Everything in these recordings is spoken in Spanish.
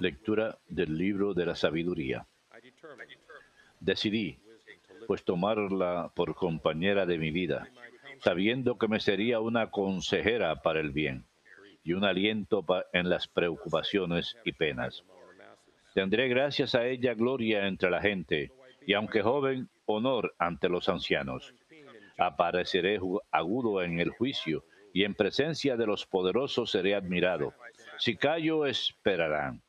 Lectura del libro de la sabiduría. Decidí, pues tomarla por compañera de mi vida, sabiendo que me sería una consejera para el bien y un aliento en las preocupaciones y penas. Tendré gracias a ella gloria entre la gente, y aunque joven, honor ante los ancianos. Apareceré agudo en el juicio, y en presencia de los poderosos seré admirado. Si callo, esperarán.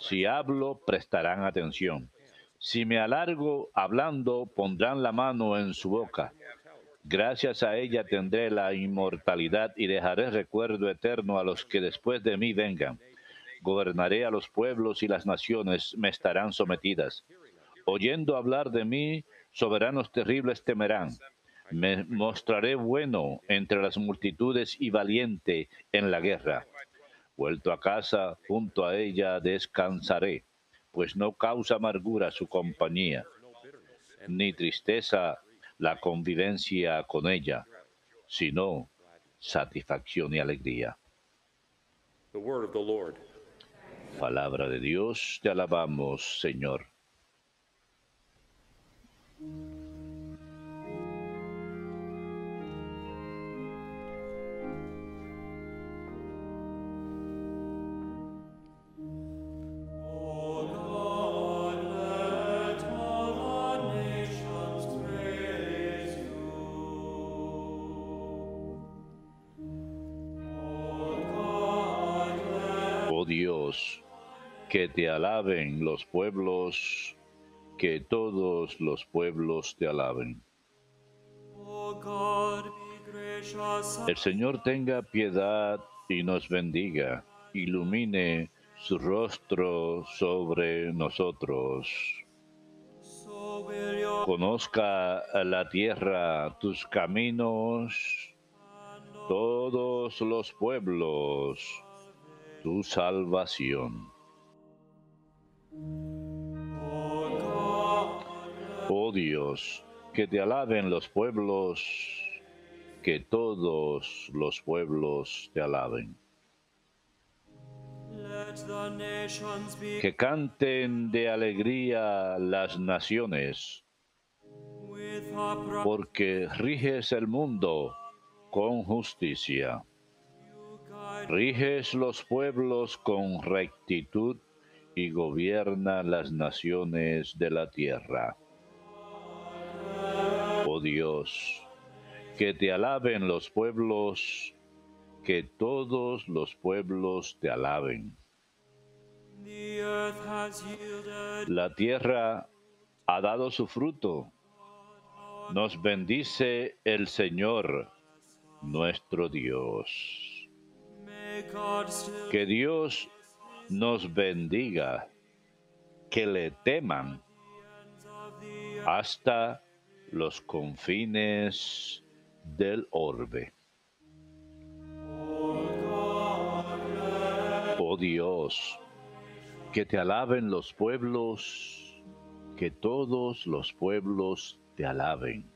Si hablo, prestarán atención. Si me alargo hablando, pondrán la mano en su boca. Gracias a ella tendré la inmortalidad y dejaré recuerdo eterno a los que después de mí vengan. Gobernaré a los pueblos y las naciones me estarán sometidas. Oyendo hablar de mí, soberanos terribles temerán. Me mostraré bueno entre las multitudes y valiente en la guerra. Vuelto a casa, junto a ella descansaré, pues no causa amargura su compañía, ni tristeza la convivencia con ella, sino satisfacción y alegría. Palabra de Dios, te alabamos, Señor. Dios, que te alaben los pueblos, que todos los pueblos te alaben. El Señor tenga piedad y nos bendiga, ilumine su rostro sobre nosotros. Conozca la tierra tus caminos, todos los pueblos tu salvación. Oh Dios, que te alaben los pueblos, que todos los pueblos te alaben. Que canten de alegría las naciones, porque riges el mundo con justicia. Riges los pueblos con rectitud y gobierna las naciones de la tierra. Oh Dios, que te alaben los pueblos, que todos los pueblos te alaben. La tierra ha dado su fruto. Nos bendice el Señor, nuestro Dios. Que Dios nos bendiga, que le teman hasta los confines del orbe. Oh Dios, que te alaben los pueblos, que todos los pueblos te alaben.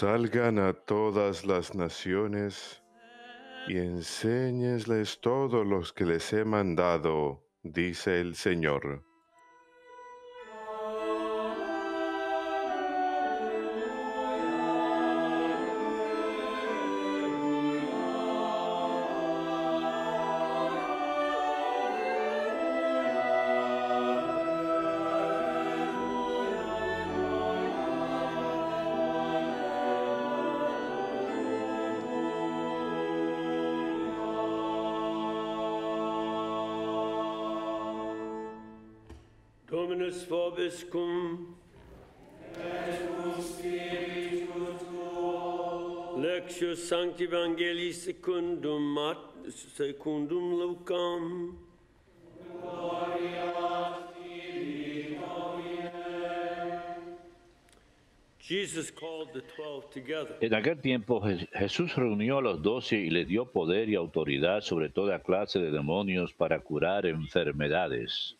Salgan a todas las naciones y enséñesles todos los que les he mandado, dice el Señor. En aquel tiempo Jesús reunió a los doce y les dio poder y autoridad sobre toda clase de demonios para curar enfermedades.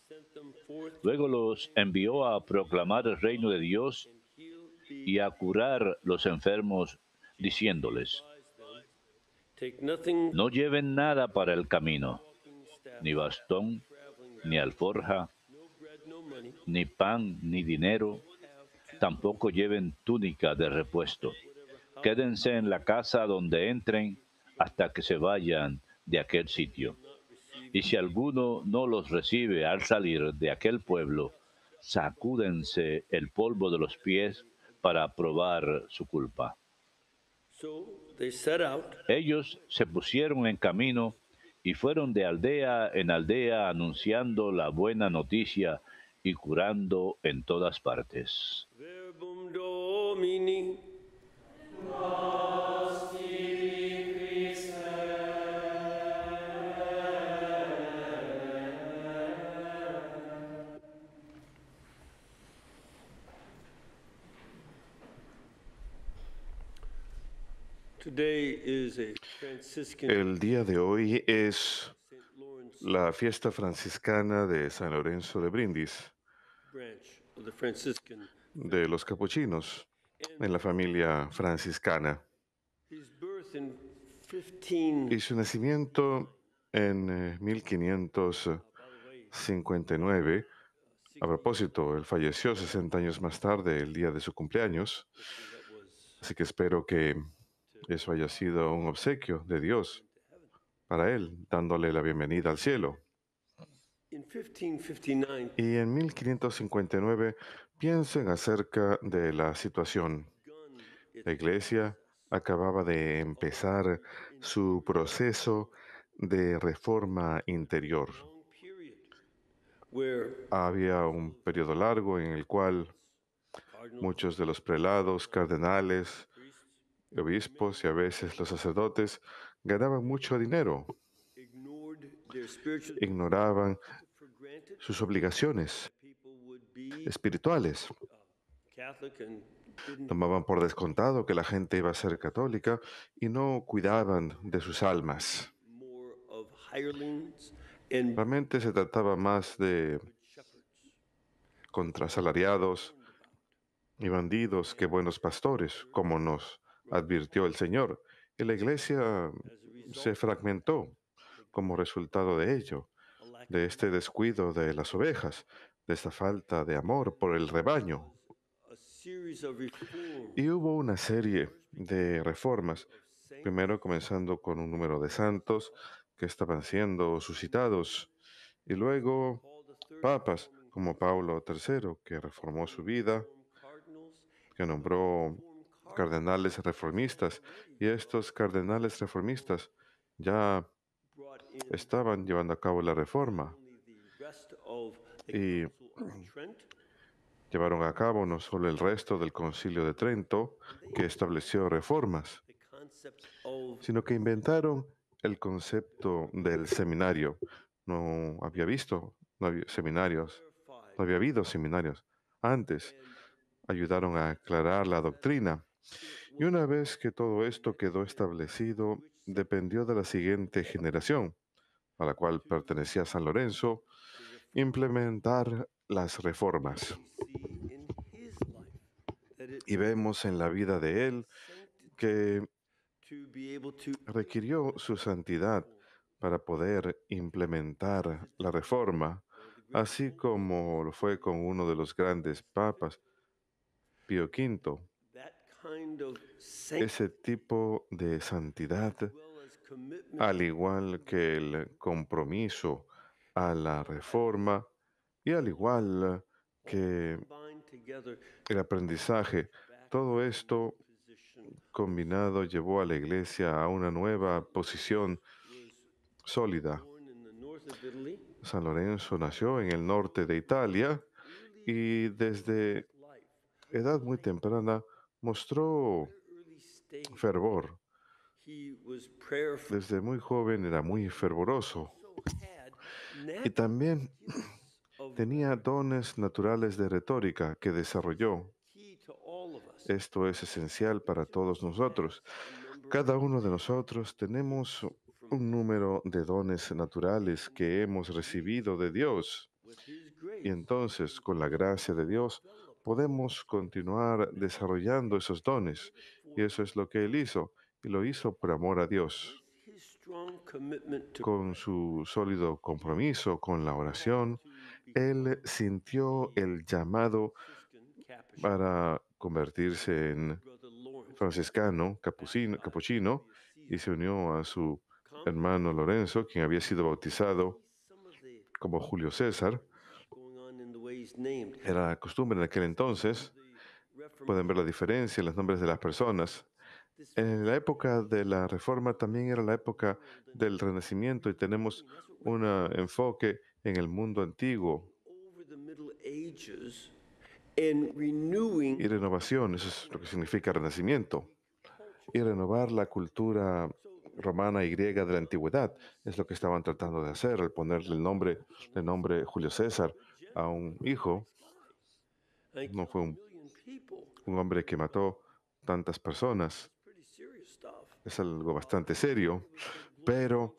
Luego los envió a proclamar el reino de Dios y a curar los enfermos, diciéndoles, no lleven nada para el camino, ni bastón, ni alforja, ni pan, ni dinero, tampoco lleven túnica de repuesto. Quédense en la casa donde entren hasta que se vayan de aquel sitio. Y si alguno no los recibe al salir de aquel pueblo, sacúdense el polvo de los pies para probar su culpa. Ellos se pusieron en camino y fueron de aldea en aldea anunciando la buena noticia y curando en todas partes. El día de hoy es la fiesta franciscana de San Lorenzo de Brindis, de los capuchinos, en la familia franciscana. Y su nacimiento en 1559, eh, a propósito, él falleció 60 años más tarde, el día de su cumpleaños, así que espero que eso haya sido un obsequio de Dios para él, dándole la bienvenida al cielo. Y en 1559 piensen acerca de la situación. La iglesia acababa de empezar su proceso de reforma interior. Había un periodo largo en el cual muchos de los prelados, cardenales, obispos y a veces los sacerdotes ganaban mucho dinero, ignoraban sus obligaciones espirituales. Tomaban por descontado que la gente iba a ser católica y no cuidaban de sus almas. Realmente se trataba más de contrasalariados y bandidos que buenos pastores, como nos advirtió el Señor, y la iglesia se fragmentó como resultado de ello, de este descuido de las ovejas, de esta falta de amor por el rebaño. Y hubo una serie de reformas, primero comenzando con un número de santos que estaban siendo suscitados, y luego papas como Pablo III, que reformó su vida, que nombró cardenales reformistas. Y estos cardenales reformistas ya estaban llevando a cabo la reforma y llevaron a cabo no solo el resto del concilio de Trento, que estableció reformas, sino que inventaron el concepto del seminario. No había visto seminarios, no había habido seminarios antes. Ayudaron a aclarar la doctrina y una vez que todo esto quedó establecido, dependió de la siguiente generación, a la cual pertenecía San Lorenzo, implementar las reformas. Y vemos en la vida de él que requirió su santidad para poder implementar la reforma, así como lo fue con uno de los grandes papas, Pío V, ese tipo de santidad, al igual que el compromiso a la reforma y al igual que el aprendizaje, todo esto combinado llevó a la iglesia a una nueva posición sólida. San Lorenzo nació en el norte de Italia y desde edad muy temprana mostró fervor. Desde muy joven era muy fervoroso y también tenía dones naturales de retórica que desarrolló. Esto es esencial para todos nosotros. Cada uno de nosotros tenemos un número de dones naturales que hemos recibido de Dios. Y entonces, con la gracia de Dios, podemos continuar desarrollando esos dones. Y eso es lo que él hizo. Y lo hizo por amor a Dios. Con su sólido compromiso con la oración, él sintió el llamado para convertirse en franciscano, capuchino, y se unió a su hermano Lorenzo, quien había sido bautizado como Julio César. Era costumbre en aquel entonces, pueden ver la diferencia en los nombres de las personas. En la época de la Reforma también era la época del Renacimiento y tenemos un enfoque en el mundo antiguo y renovación, eso es lo que significa renacimiento. Y renovar la cultura romana y griega de la antigüedad es lo que estaban tratando de hacer, al ponerle el nombre, el nombre Julio César a un hijo, no fue un, hombre que mató tantas personas. Es algo bastante serio, pero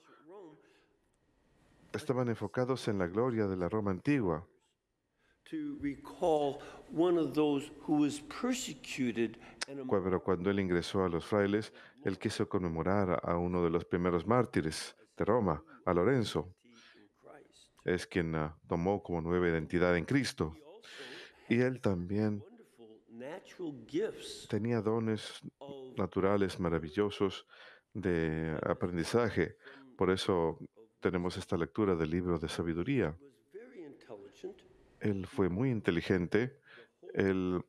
estaban enfocados en la gloria de la Roma antigua. Pero cuando él ingresó a los frailes, él quiso conmemorar a uno de los primeros mártires de Roma, a Lorenzo es quien ah, tomó como nueva identidad en Cristo. Y él también tenía dones naturales maravillosos de aprendizaje. Por eso tenemos esta lectura del libro de sabiduría. Él fue muy inteligente. Él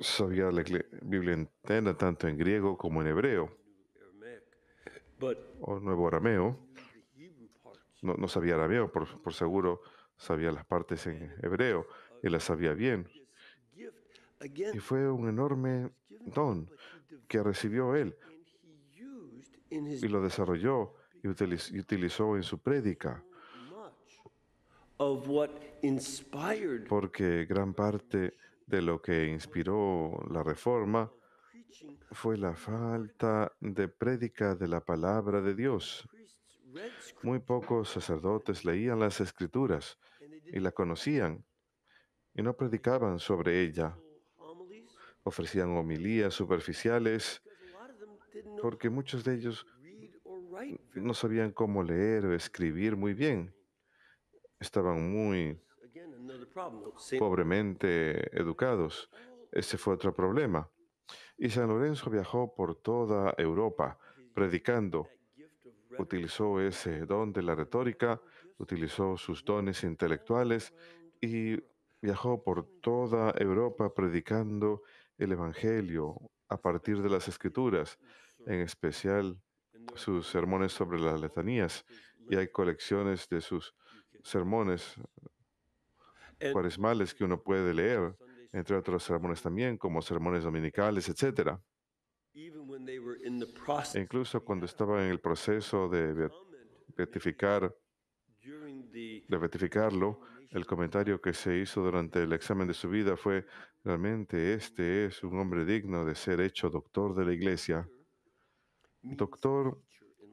sabía la Biblia entera tanto en griego como en hebreo o nuevo arameo no, sabía arameo, por, seguro sabía las partes en hebreo y las sabía bien. Y fue un enorme don que recibió él y lo desarrolló y utilizó, y utilizó en su prédica. Porque gran parte de lo que inspiró la reforma fue la falta de prédica de la palabra de Dios. Muy pocos sacerdotes leían las escrituras y la conocían y no predicaban sobre ella. Ofrecían homilías superficiales porque muchos de ellos no sabían cómo leer o escribir muy bien. Estaban muy pobremente educados. Ese fue otro problema. Y San Lorenzo viajó por toda Europa predicando utilizó ese don de la retórica, utilizó sus dones intelectuales y viajó por toda Europa predicando el Evangelio a partir de las escrituras, en especial sus sermones sobre las letanías, y hay colecciones de sus sermones eh, cuaresmales que uno puede leer, entre otros sermones también, como sermones dominicales, etcétera. E incluso cuando estaba en el proceso de beatificar, el comentario que se hizo durante el examen de su vida fue, realmente este es un hombre digno de ser hecho doctor de la iglesia. Doctor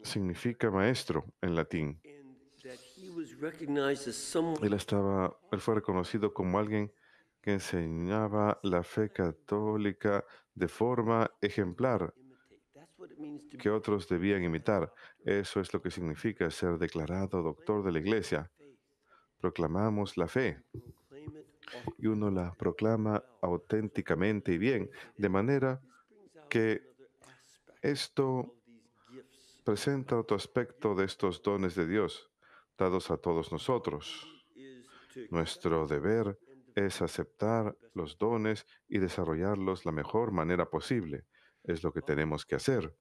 significa maestro en latín. Él, estaba, él fue reconocido como alguien que enseñaba la fe católica de forma ejemplar que otros debían imitar. Eso es lo que significa ser declarado doctor de la iglesia. Proclamamos la fe y uno la proclama auténticamente y bien, de manera que esto presenta otro aspecto de estos dones de Dios dados a todos nosotros. Nuestro deber es aceptar los dones y desarrollarlos la mejor manera posible. Es lo que tenemos que hacer.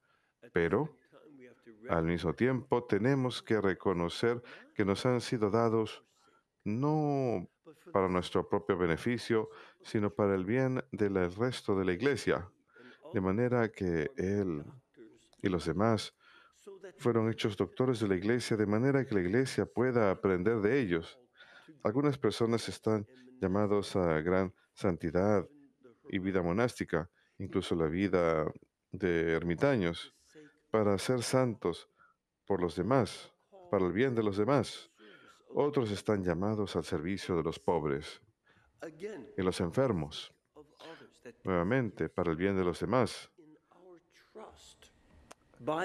Pero al mismo tiempo tenemos que reconocer que nos han sido dados no para nuestro propio beneficio, sino para el bien del resto de la iglesia, de manera que él y los demás fueron hechos doctores de la iglesia, de manera que la iglesia pueda aprender de ellos algunas personas están llamados a gran santidad y vida monástica, incluso la vida de ermitaños, para ser santos por los demás, para el bien de los demás. Otros están llamados al servicio de los pobres y los enfermos, nuevamente, para el bien de los demás.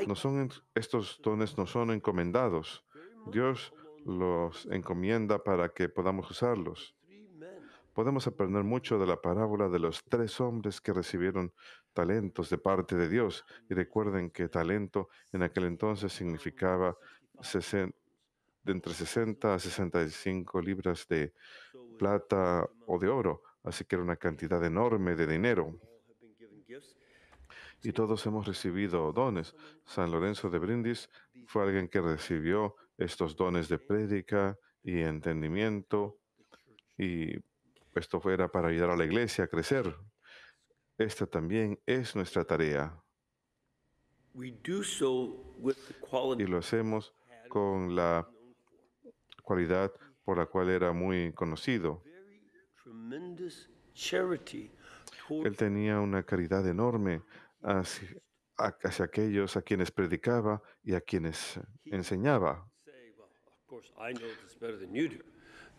No son, estos dones no son encomendados. Dios los encomienda para que podamos usarlos. Podemos aprender mucho de la parábola de los tres hombres que recibieron talentos de parte de Dios. Y recuerden que talento en aquel entonces significaba de entre 60 a 65 libras de plata o de oro. Así que era una cantidad enorme de dinero. Y todos hemos recibido dones. San Lorenzo de Brindis fue alguien que recibió estos dones de prédica y entendimiento, y esto fuera para ayudar a la iglesia a crecer. Esta también es nuestra tarea. Y lo hacemos con la cualidad por la cual era muy conocido. Él tenía una caridad enorme hacia, hacia aquellos a quienes predicaba y a quienes enseñaba.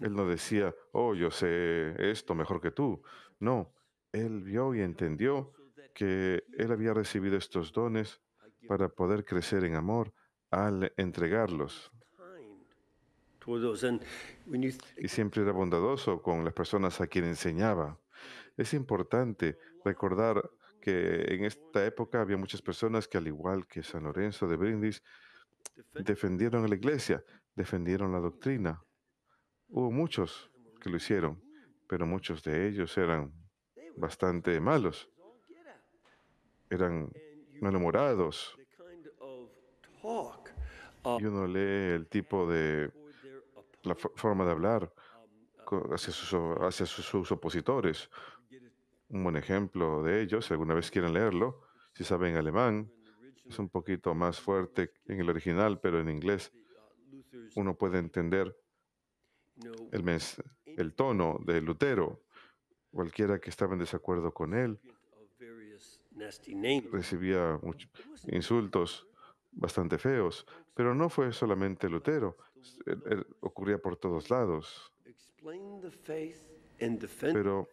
Él no decía, oh, yo sé esto mejor que tú. No, él vio y entendió que él había recibido estos dones para poder crecer en amor al entregarlos. Y siempre era bondadoso con las personas a quien enseñaba. Es importante recordar que en esta época había muchas personas que, al igual que San Lorenzo de Brindis, defendieron a la iglesia, defendieron la doctrina. Hubo muchos que lo hicieron, pero muchos de ellos eran bastante malos, eran malhumorados. Y uno lee el tipo de la forma de hablar hacia sus, hacia sus opositores. Un buen ejemplo de ellos, si alguna vez quieren leerlo, si saben alemán, es un poquito más fuerte en el original, pero en inglés uno puede entender el, tono de Lutero. Cualquiera que estaba en desacuerdo con él recibía insultos bastante feos, pero no fue solamente Lutero, ocurría por todos lados. Pero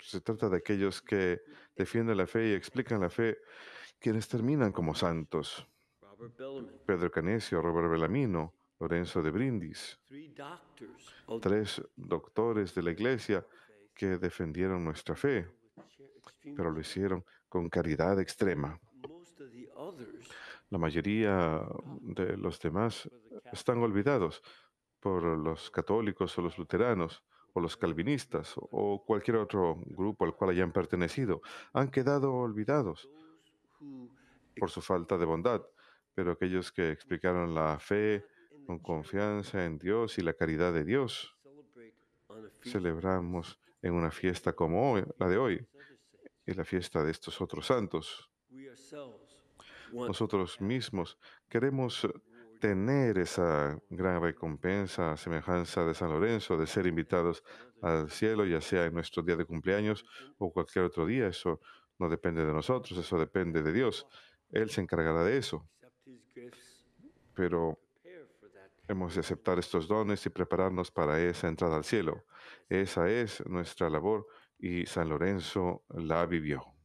se trata de aquellos que defienden la fe y explican la fe, quienes terminan como santos. Pedro Canesio, Robert Bellamino, Lorenzo de Brindis, tres doctores de la iglesia que defendieron nuestra fe, pero lo hicieron con caridad extrema. La mayoría de los demás están olvidados por los católicos o los luteranos o los calvinistas o cualquier otro grupo al cual hayan pertenecido. Han quedado olvidados por su falta de bondad, pero aquellos que explicaron la fe, con confianza en Dios y la caridad de Dios. Celebramos en una fiesta como hoy, la de hoy, y la fiesta de estos otros santos. Nosotros mismos queremos tener esa gran recompensa, semejanza de San Lorenzo, de ser invitados al cielo, ya sea en nuestro día de cumpleaños o cualquier otro día. Eso no depende de nosotros, eso depende de Dios. Él se encargará de eso. Pero Hemos de aceptar estos dones y prepararnos para esa entrada al cielo. Esa es nuestra labor y San Lorenzo la vivió.